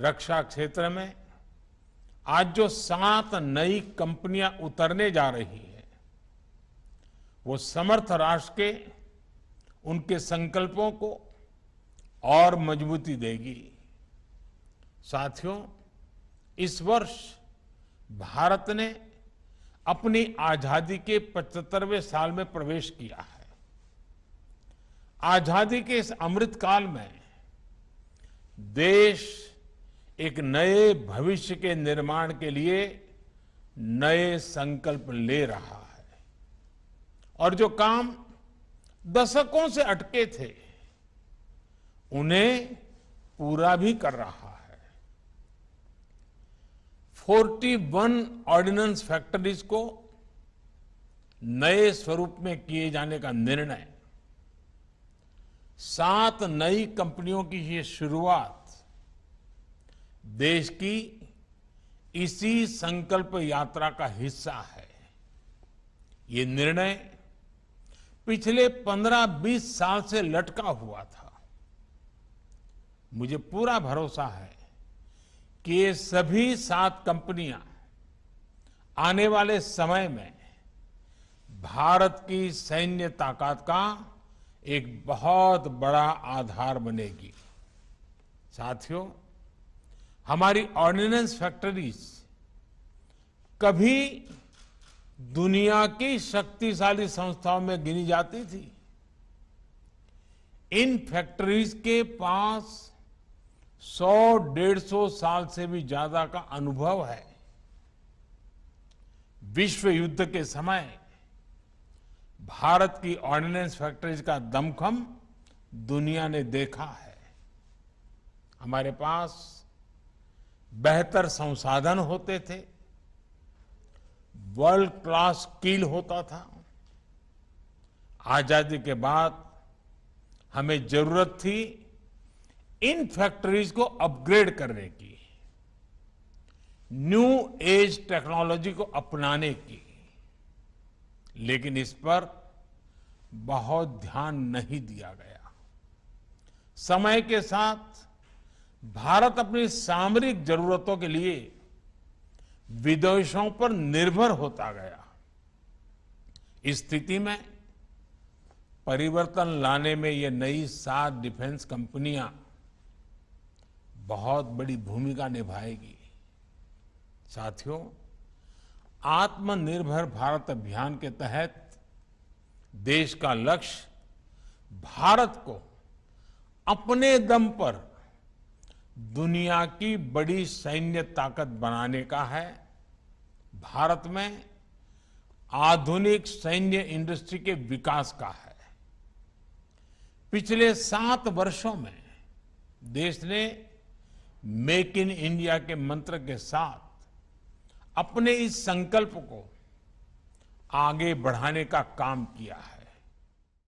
रक्षा क्षेत्र में आज जो सात नई कंपनियां उतरने जा रही हैं वो समर्थ राष्ट्र के उनके संकल्पों को और मजबूती देगी साथियों इस वर्ष भारत ने अपनी आजादी के 75वें साल में प्रवेश किया है आजादी के इस अमृत काल में देश एक नए भविष्य के निर्माण के लिए नए संकल्प ले रहा है और जो काम दशकों से अटके थे उन्हें पूरा भी कर रहा है 41 ऑर्डिनेंस फैक्ट्रीज को नए स्वरूप में किए जाने का निर्णय सात नई कंपनियों की ये शुरुआत देश की इसी संकल्प यात्रा का हिस्सा है ये निर्णय पिछले 15-20 साल से लटका हुआ था मुझे पूरा भरोसा है कि ये सभी सात कंपनियां आने वाले समय में भारत की सैन्य ताकत का एक बहुत बड़ा आधार बनेगी साथियों हमारी ऑर्डिनेंस फैक्ट्रीज कभी दुनिया की शक्तिशाली संस्थाओं में गिनी जाती थी इन फैक्ट्रीज के पास 100 सौ साल से भी ज्यादा का अनुभव है विश्व युद्ध के समय भारत की ऑर्डिनेंस फैक्ट्रीज का दमखम दुनिया ने देखा है हमारे पास बेहतर संसाधन होते थे वर्ल्ड क्लास स्किल होता था आजादी के बाद हमें जरूरत थी इन फैक्ट्रीज को अपग्रेड करने की न्यू एज टेक्नोलॉजी को अपनाने की लेकिन इस पर बहुत ध्यान नहीं दिया गया समय के साथ भारत अपनी सामरिक जरूरतों के लिए विदेशों पर निर्भर होता गया इस स्थिति में परिवर्तन लाने में ये नई सात डिफेंस कंपनियां बहुत बड़ी भूमिका निभाएगी साथियों आत्मनिर्भर भारत अभियान के तहत देश का लक्ष्य भारत को अपने दम पर दुनिया की बड़ी सैन्य ताकत बनाने का है भारत में आधुनिक सैन्य इंडस्ट्री के विकास का है पिछले सात वर्षों में देश ने मेक इन इंडिया के मंत्र के साथ अपने इस संकल्प को आगे बढ़ाने का काम किया है